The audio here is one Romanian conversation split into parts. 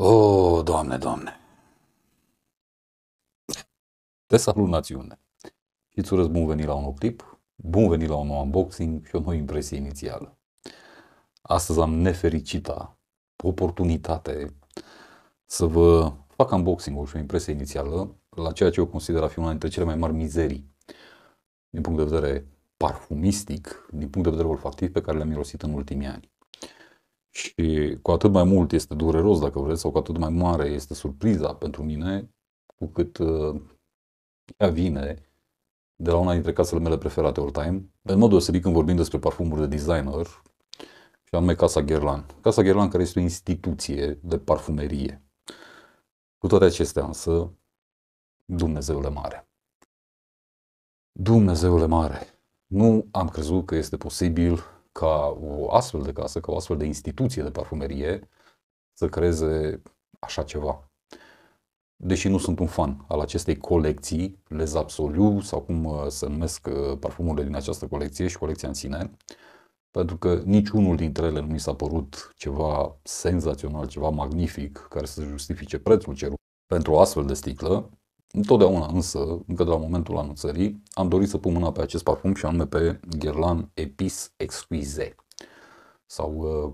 O, Doamne, Doamne! Te salut, națiune! Și îți urăz bun venit la un nou clip, bun venit la un nou unboxing și o nouă impresie inițială. Astăzi am nefericita oportunitate să vă fac unboxing-ul și o impresie inițială la ceea ce eu consider a fi una dintre cele mai mari mizerii din punct de vedere parfumistic, din punct de vedere olfactiv pe care le-am mirosit în ultimii ani. Și cu atât mai mult este dureros, dacă vreți, sau cu atât mai mare este surpriza pentru mine, cu cât uh, ea vine de la una dintre casele mele preferate all time, în mod deosebit când vorbim despre parfumuri de designer, și anume Casa Guerlain. Casa Guerlain care este o instituție de parfumerie. Cu toate acestea însă, Dumnezeule mare. Dumnezeule mare, nu am crezut că este posibil ca o astfel de casă, ca o astfel de instituție de parfumerie să creeze așa ceva. Deși nu sunt un fan al acestei colecții, Les Absolu sau cum uh, se numesc uh, parfumurile din această colecție și colecția în sine, pentru că niciunul dintre ele nu mi s-a părut ceva senzațional, ceva magnific care să justifice prețul cerut pentru o astfel de sticlă, Întotdeauna însă, încă de la momentul anunțării, am dorit să pun mâna pe acest parfum și anume pe Guerlain Epis Exquise. Sau, uh,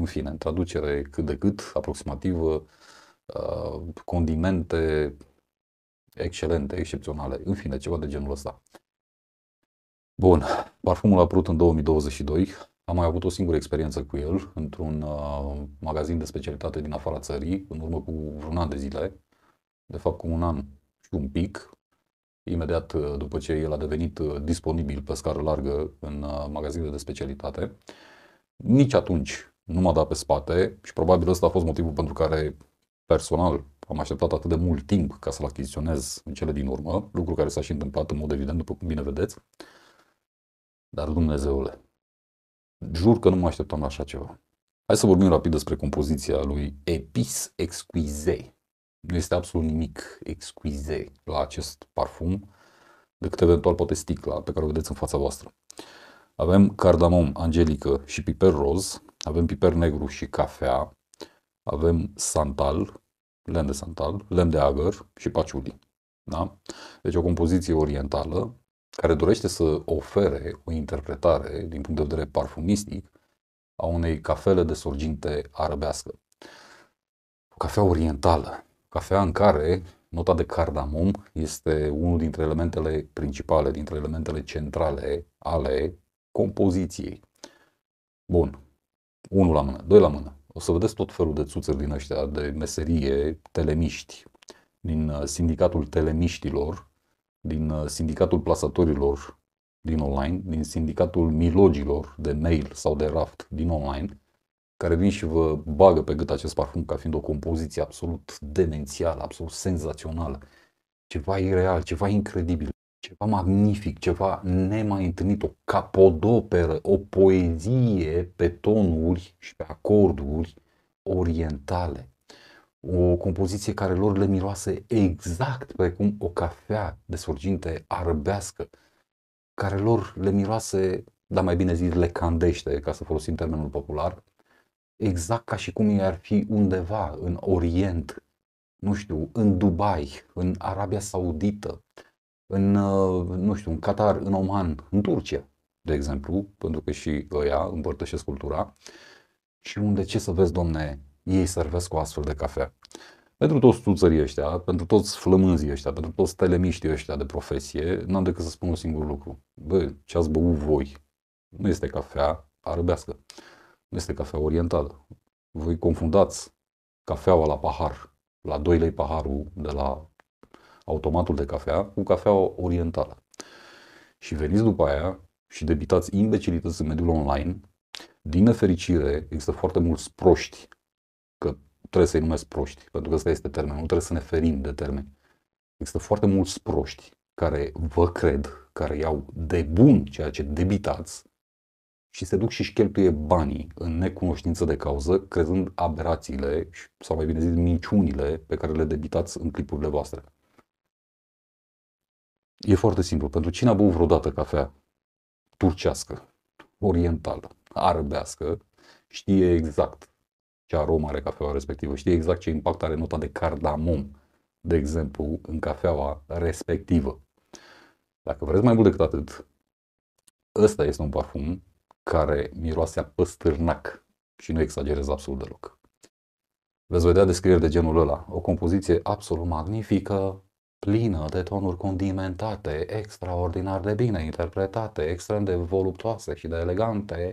în fine, în traducere cât de cât, aproximativ uh, condimente excelente, excepționale, în fine, ceva de genul ăsta. Bun, parfumul a apărut în 2022, am mai avut o singură experiență cu el într-un uh, magazin de specialitate din afara țării, în urmă cu vreun an de zile de fapt cu un an și un pic, imediat uh, după ce el a devenit uh, disponibil pe scară largă în uh, magazinele de specialitate. Nici atunci nu m-a dat pe spate și probabil ăsta a fost motivul pentru care personal am așteptat atât de mult timp ca să-l achiziționez în cele din urmă, lucru care s-a și întâmplat în mod evident, după cum bine vedeți. Dar Dumnezeule, jur că nu mă așteptam la așa ceva. Hai să vorbim rapid despre compoziția lui Epis Exquisite nu este absolut nimic exquize la acest parfum, decât eventual poate sticla pe care o vedeți în fața voastră. Avem cardamom, angelică și piper roz, avem piper negru și cafea, avem santal, lemn de santal, lemn de agăr și paciuli. Da? Deci o compoziție orientală care dorește să ofere o interpretare din punct de vedere parfumistic a unei cafele de sorginte arabească. O cafea orientală, Cafea în care nota de cardamom este unul dintre elementele principale, dintre elementele centrale ale compoziției. Bun. Unul la mână, doi la mână. O să vedeți tot felul de țuțări din ăștia de meserie, telemiști, din uh, sindicatul telemiștilor, din uh, sindicatul plasatorilor din online, din sindicatul milogilor de mail sau de raft din online, care vin și vă bagă pe gât acest parfum ca fiind o compoziție absolut demențială, absolut senzațională, ceva ireal, ceva incredibil, ceva magnific, ceva nemai întâlnit, o capodoperă, o poezie pe tonuri și pe acorduri orientale. O compoziție care lor le miroase exact precum o cafea de sorginte arăbească, care lor le miroase, dar mai bine zis, le candește, ca să folosim termenul popular, exact ca și cum ei mm. ar fi undeva în Orient, nu știu, în Dubai, în Arabia Saudită, în, uh, nu știu, în Qatar, în Oman, în Turcia, de exemplu, pentru că și ăia împărtășesc cultura și unde ce să vezi, domne, ei servesc o astfel de cafea. Pentru toți tuțării ăștia, pentru toți flămânzii ăștia, pentru toți telemiștii ăștia de profesie, n-am decât să spun un singur lucru. Bă, ce ați băut voi nu este cafea arăbească este cafea orientală. Voi confundați cafeaua la pahar, la 2 lei paharul de la automatul de cafea, cu cafeaua orientală. Și veniți după aia și debitați imbecilități în mediul online. Din nefericire, există foarte mulți proști, că trebuie să-i numesc proști, pentru că ăsta este termenul, nu trebuie să ne ferim de termen. Există foarte mulți proști care vă cred, care iau de bun ceea ce debitați și se duc și își cheltuie banii în necunoștință de cauză, crezând aberațiile sau mai bine zis minciunile pe care le debitați în clipurile voastre. E foarte simplu. Pentru cine a băut vreodată cafea turcească, orientală, arabească, știe exact ce aromă are cafeaua respectivă, știe exact ce impact are nota de cardamom, de exemplu, în cafeaua respectivă. Dacă vreți mai mult decât atât, ăsta este un parfum care miroase a păstârnac și nu exagerez absolut deloc. Veți vedea descrieri de genul ăla. O compoziție absolut magnifică, plină de tonuri condimentate, extraordinar de bine interpretate, extrem de voluptoase și de elegante,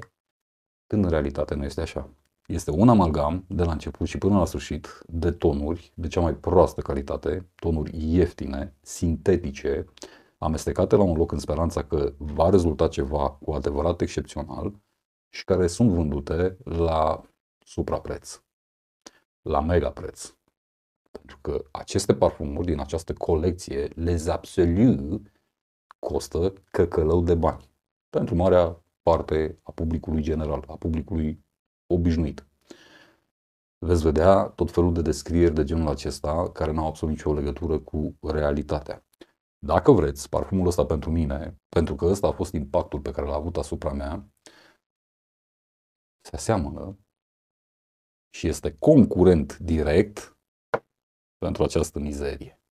când în realitate nu este așa. Este un amalgam, de la început și până la sfârșit, de tonuri de cea mai proastă calitate, tonuri ieftine, sintetice, amestecate la un loc în speranța că va rezulta ceva cu adevărat excepțional și care sunt vândute la suprapreț, la mega preț. Pentru că aceste parfumuri din această colecție, Les Absolus, costă căcălău de bani. Pentru marea parte a publicului general, a publicului obișnuit. Veți vedea tot felul de descrieri de genul acesta care nu au absolut nicio legătură cu realitatea dacă vreți, parfumul ăsta pentru mine, pentru că ăsta a fost impactul pe care l-a avut asupra mea, se aseamănă și este concurent direct pentru această mizerie.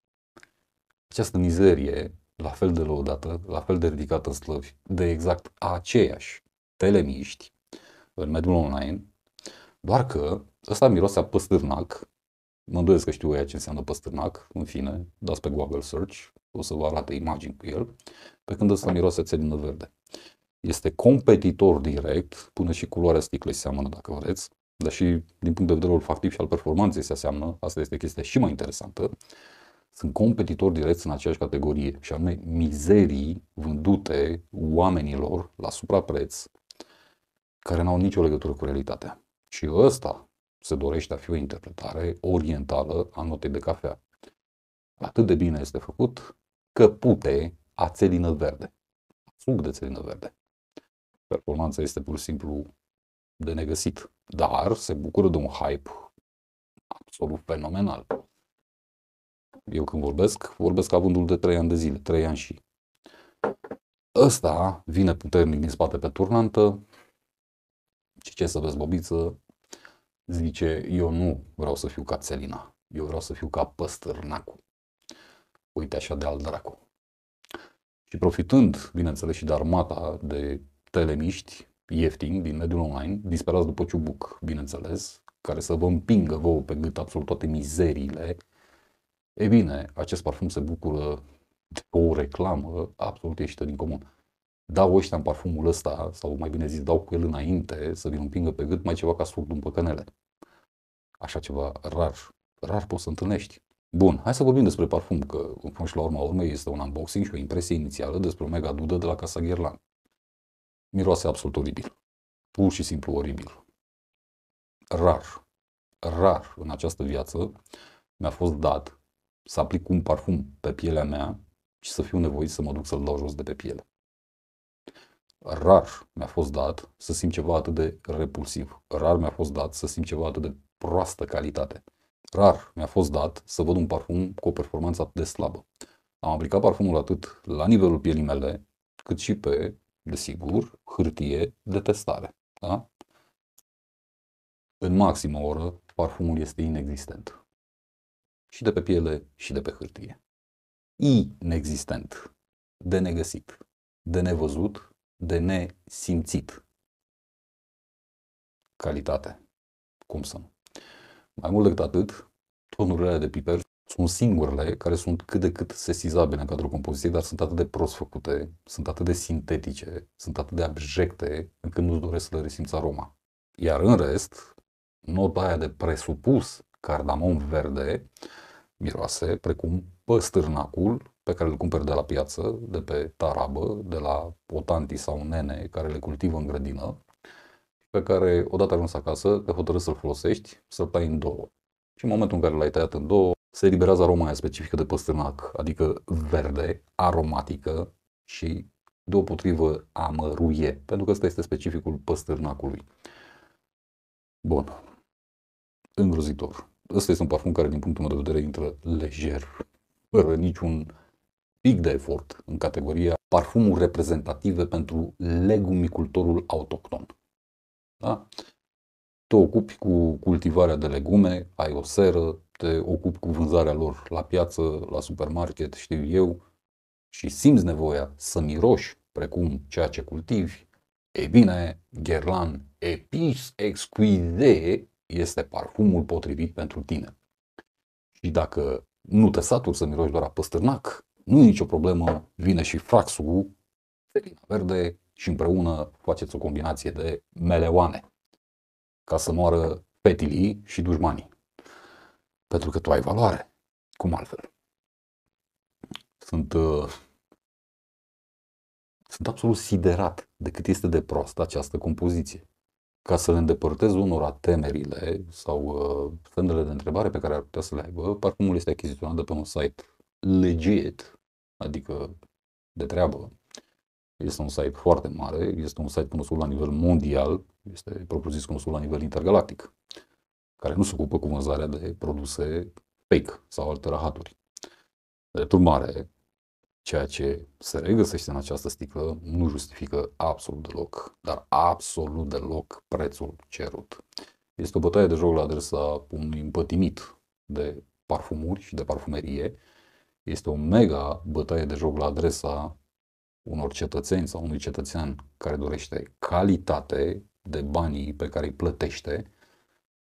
Această mizerie, la fel de lăudată, la fel de ridicată în slăvi, de exact aceiași telemiști în mediul online, doar că ăsta miroase a păstârnac, mă îndoiesc că știu ea ce înseamnă păstârnac, în fine, dați pe Google Search, o să vă arate imagini cu el, pe când ăsta miroase țelină verde. Este competitor direct, până și culoarea sticlei seamănă dacă vreți, dar și din punct de vedere olfactiv și al performanței se aseamnă, asta este chestia și mai interesantă, sunt competitori direct în aceeași categorie și anume mizerii vândute oamenilor la suprapreț care n-au nicio legătură cu realitatea. Și ăsta se dorește a fi o interpretare orientală a notei de cafea. Atât de bine este făcut căpute a țelină verde. Suc de țelină verde. Performanța este pur și simplu de negăsit, dar se bucură de un hype absolut fenomenal. Eu când vorbesc, vorbesc avândul de 3 ani de zile, 3 ani și. Ăsta vine puternic din spate pe turnantă și ce să vezi, Bobiță, zice, eu nu vreau să fiu ca Țelina, eu vreau să fiu ca Păstârnacul uite așa de al dracu. Și profitând, bineînțeles, și de armata de telemiști ieftini din mediul online, disperați după ciubuc, bineînțeles, care să vă împingă vouă pe gât absolut toate mizeriile, e bine, acest parfum se bucură de o reclamă absolut ieșită din comun. Dau ăștia în parfumul ăsta, sau mai bine zis, dau cu el înainte să vi-l împingă pe gât mai ceva ca surdul în păcănele. Așa ceva rar, rar poți să întâlnești. Bun, hai să vorbim despre parfum, că fond și la urma urmei este un unboxing și o impresie inițială despre mega dudă de la Casa Gherlan. Miroase absolut oribil. Pur și simplu oribil. Rar, rar în această viață mi-a fost dat să aplic un parfum pe pielea mea și să fiu nevoit să mă duc să-l dau jos de pe piele. Rar mi-a fost dat să simt ceva atât de repulsiv. Rar mi-a fost dat să simt ceva atât de proastă calitate rar mi-a fost dat să văd un parfum cu o performanță atât de slabă. Am aplicat parfumul atât la nivelul pielii mele, cât și pe, desigur, hârtie de testare. Da? În maximă oră, parfumul este inexistent. Și de pe piele, și de pe hârtie. Inexistent. De negăsit. De nevăzut. De nesimțit. Calitate. Cum să nu? Mai mult decât atât, tonurile de piper sunt singurele care sunt cât de cât sesizabile în cadrul compoziției, dar sunt atât de prost făcute, sunt atât de sintetice, sunt atât de abjecte, încât nu-ți doresc să le resimți aroma. Iar în rest, nota aia de presupus cardamom verde miroase precum păstârnacul pe care îl cumperi de la piață, de pe tarabă, de la o tanti sau nene care le cultivă în grădină, pe care, odată ajuns acasă, te hotărâi să-l folosești, să-l tai în două. Și în momentul în care l-ai tăiat în două, se eliberează aroma aia specifică de păstrânac, adică verde, aromatică și deopotrivă amăruie, pentru că ăsta este specificul păstârnacului. Bun. Îngrozitor. Ăsta este un parfum care, din punctul meu de vedere, intră lejer, fără niciun pic de efort în categoria parfumuri reprezentative pentru legumicultorul autohton. Da? Te ocupi cu cultivarea de legume, ai o seră, te ocupi cu vânzarea lor la piață, la supermarket, știu eu, și simți nevoia să miroși precum ceea ce cultivi, e bine, gerlan, Epis Exquide este parfumul potrivit pentru tine. Și dacă nu te saturi să miroși doar a păstârnac, nu e nicio problemă, vine și fraxul, felina verde, și împreună faceți o combinație de meleoane ca să moară petilii și dușmanii. Pentru că tu ai valoare. Cum altfel? Sunt, uh, sunt absolut siderat de cât este de proastă această compoziție. Ca să le îndepărtez unora temerile sau uh, semnele de întrebare pe care ar putea să le aibă, parfumul este achiziționat de pe un site legit, adică de treabă, este un site foarte mare, este un site cunoscut la nivel mondial, este propriu-zis cunoscut la nivel intergalactic, care nu se ocupă cu vânzarea de produse fake sau alte rahaturi. Drept urmare, ceea ce se regăsește în această sticlă nu justifică absolut deloc, dar absolut deloc prețul cerut. Este o bătaie de joc la adresa unui împătimit de parfumuri și de parfumerie. Este o mega bătaie de joc la adresa unor cetățeni sau unui cetățean care dorește calitate de banii pe care îi plătește,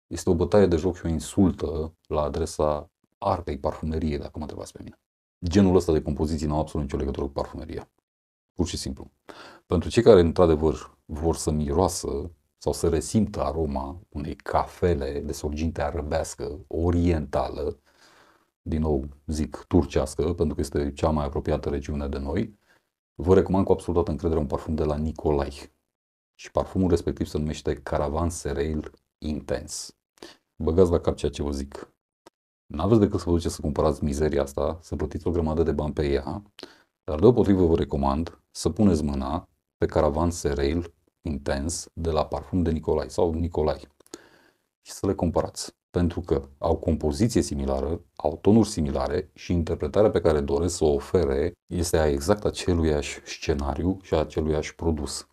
este o bătaie de joc și o insultă la adresa artei parfumeriei, dacă mă întrebați pe mine. Genul ăsta de compoziții nu au absolut nicio legătură cu parfumeria. Pur și simplu. Pentru cei care, într-adevăr, vor să miroasă sau să resimtă aroma unei cafele de sorginte arăbească, orientală, din nou zic turcească, pentru că este cea mai apropiată regiune de noi, Vă recomand cu absolut toată încredere un parfum de la Nicolai. Și parfumul respectiv se numește Caravan Serail Intens. Băgați la cap ceea ce vă zic. N-aveți decât să vă duceți să cumpărați mizeria asta, să plătiți o grămadă de bani pe ea, dar deopotrivă vă recomand să puneți mâna pe Caravan Serail Intens de la Parfum de Nicolai sau Nicolai și să le comparați pentru că au compoziție similară, au tonuri similare și interpretarea pe care doresc să o ofere este a exact aceluiași scenariu și a aceluiași produs.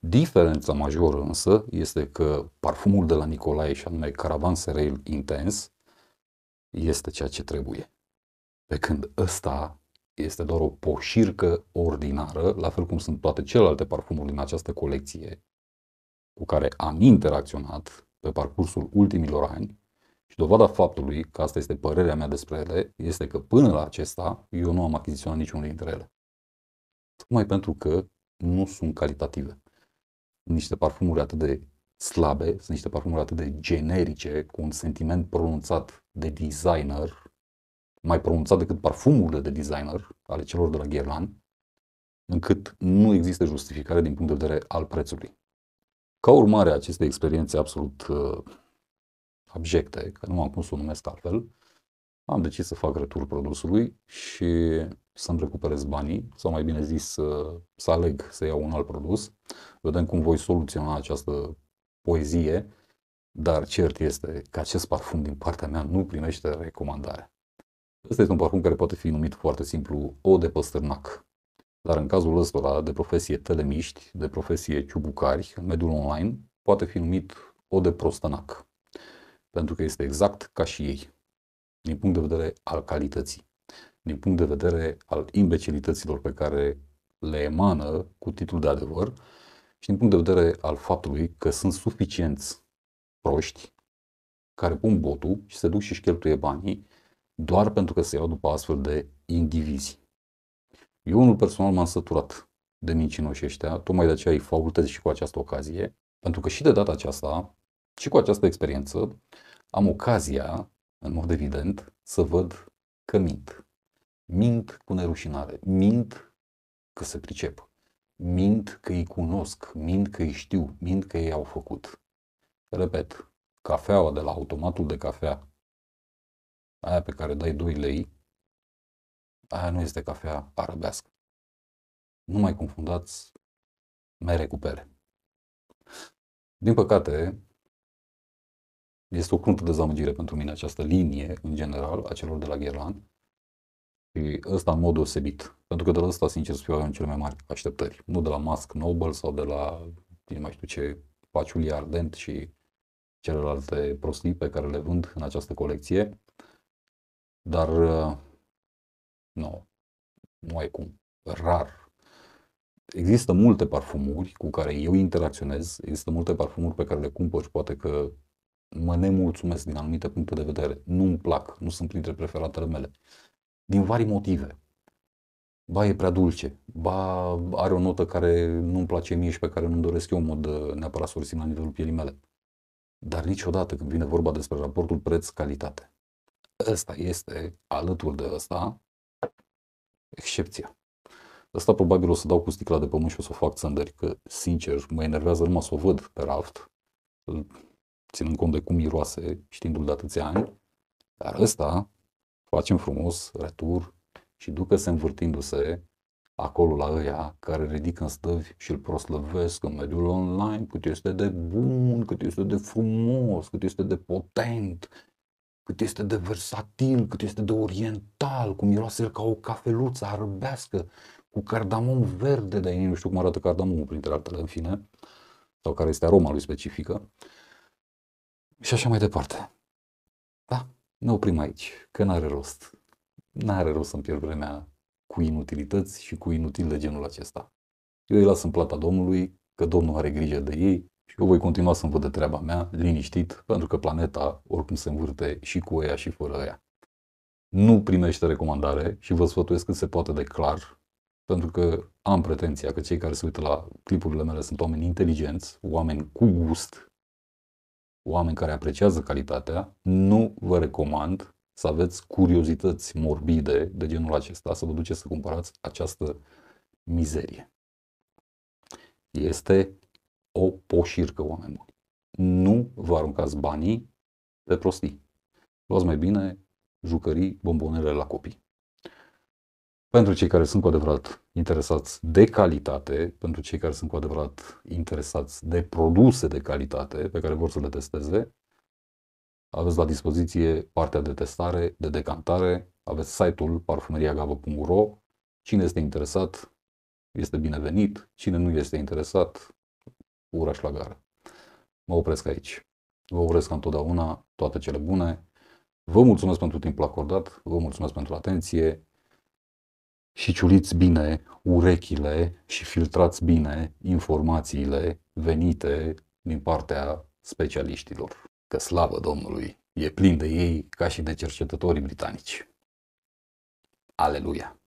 Diferența majoră însă este că parfumul de la Nicolae și anume Caravan Serail Intens este ceea ce trebuie. Pe când ăsta este doar o poșircă ordinară, la fel cum sunt toate celelalte parfumuri din această colecție cu care am interacționat pe parcursul ultimilor ani, și dovada faptului că asta este părerea mea despre ele este că până la acesta eu nu am achiziționat niciunul dintre ele. Tocmai pentru că nu sunt calitative. Niște parfumuri atât de slabe, sunt niște parfumuri atât de generice, cu un sentiment pronunțat de designer, mai pronunțat decât parfumurile de designer ale celor de la Guerlain, încât nu există justificare din punct de vedere al prețului. Ca urmare a acestei experiențe absolut uh, abjecte, că nu am cum să o numesc altfel, am decis să fac retur produsului și să-mi recuperez banii, sau mai bine zis să, să aleg să iau un alt produs. Vedem cum voi soluționa această poezie, dar cert este că acest parfum din partea mea nu primește recomandare. Ăsta este un parfum care poate fi numit foarte simplu O de păstârnac. Dar în cazul ăsta de profesie telemiști, de profesie ciubucari, în mediul online, poate fi numit O de prostănac pentru că este exact ca și ei, din punct de vedere al calității, din punct de vedere al imbecilităților pe care le emană cu titlul de adevăr și din punct de vedere al faptului că sunt suficienți proști care pun botul și se duc și își cheltuie banii doar pentru că se iau după astfel de indivizi. Eu unul personal m-am săturat de mincinoși ăștia, tocmai de aceea îi faultez și cu această ocazie, pentru că și de data aceasta și cu această experiență am ocazia, în mod evident, să văd că mint. Mint cu nerușinare, mint că se pricep, mint că îi cunosc, mint că îi știu, mint că ei au făcut. Repet, cafeaua de la automatul de cafea, aia pe care dai 2 lei, aia nu este cafea arabească. Nu mai confundați mere cu pere. Din păcate, este o cruntă dezamăgire pentru mine această linie, în general, a celor de la Gherlan. Și ăsta în mod deosebit. Pentru că de la ăsta, sincer, să fiu, în cele mai mari așteptări. Nu de la Musk Noble sau de la, nu mai știu ce, Paciuli Ardent și celelalte prostii pe care le vând în această colecție. Dar uh, nu, nu ai cum. Rar. Există multe parfumuri cu care eu interacționez, există multe parfumuri pe care le cumpăr și poate că mă nemulțumesc din anumite puncte de vedere, nu-mi plac, nu sunt printre preferatele mele. Din vari motive. Ba e prea dulce, ba are o notă care nu-mi place mie și pe care nu-mi doresc eu în mod uh, neapărat să o la nivelul pielii mele. Dar niciodată când vine vorba despre raportul preț-calitate, ăsta este, alături de ăsta, excepția. Asta probabil o să dau cu sticla de pământ și o să o fac țândări, că sincer mă enervează numai să o văd pe raft ținând cont de cum miroase, știindu-l de atâția ani, dar ăsta facem frumos retur și ducă se învârtindu-se acolo la ăia care ridică în stăvi și îl proslăvesc în mediul online cât este de bun, cât este de frumos, cât este de potent, cât este de versatil, cât este de oriental, cum miroase el ca o cafeluță arbească, cu cardamom verde, de nu știu cum arată cardamomul printre altele în fine, sau care este aroma lui specifică. Uh, și așa mai departe. Da, ne oprim aici, că n-are rost. N-are rost să-mi pierd vremea cu inutilități și cu inutil de genul acesta. Eu îi las în plata Domnului, că Domnul are grijă de ei și eu voi continua să-mi văd de treaba mea, liniștit, pentru că planeta oricum se învârte și cu ea și fără ea. Nu primește recomandare și vă sfătuiesc cât se poate de clar, pentru că am pretenția că cei care se uită la clipurile mele sunt oameni inteligenți, oameni cu gust, oameni care apreciază calitatea, nu vă recomand să aveți curiozități morbide de genul acesta, să vă duceți să cumpărați această mizerie. Este o poșircă, oameni buni. Nu vă aruncați banii pe prostii. Luați mai bine jucării, bombonele la copii pentru cei care sunt cu adevărat interesați de calitate, pentru cei care sunt cu adevărat interesați de produse de calitate pe care vor să le testeze, aveți la dispoziție partea de testare, de decantare, aveți site-ul parfumeriagavă.ro. Cine este interesat este binevenit, cine nu este interesat, uraș la gară. Mă opresc aici. Vă urez ca întotdeauna toate cele bune. Vă mulțumesc pentru timpul acordat, vă mulțumesc pentru atenție și ciuliți bine urechile și filtrați bine informațiile venite din partea specialiștilor. Că slavă Domnului, e plin de ei ca și de cercetătorii britanici. Aleluia!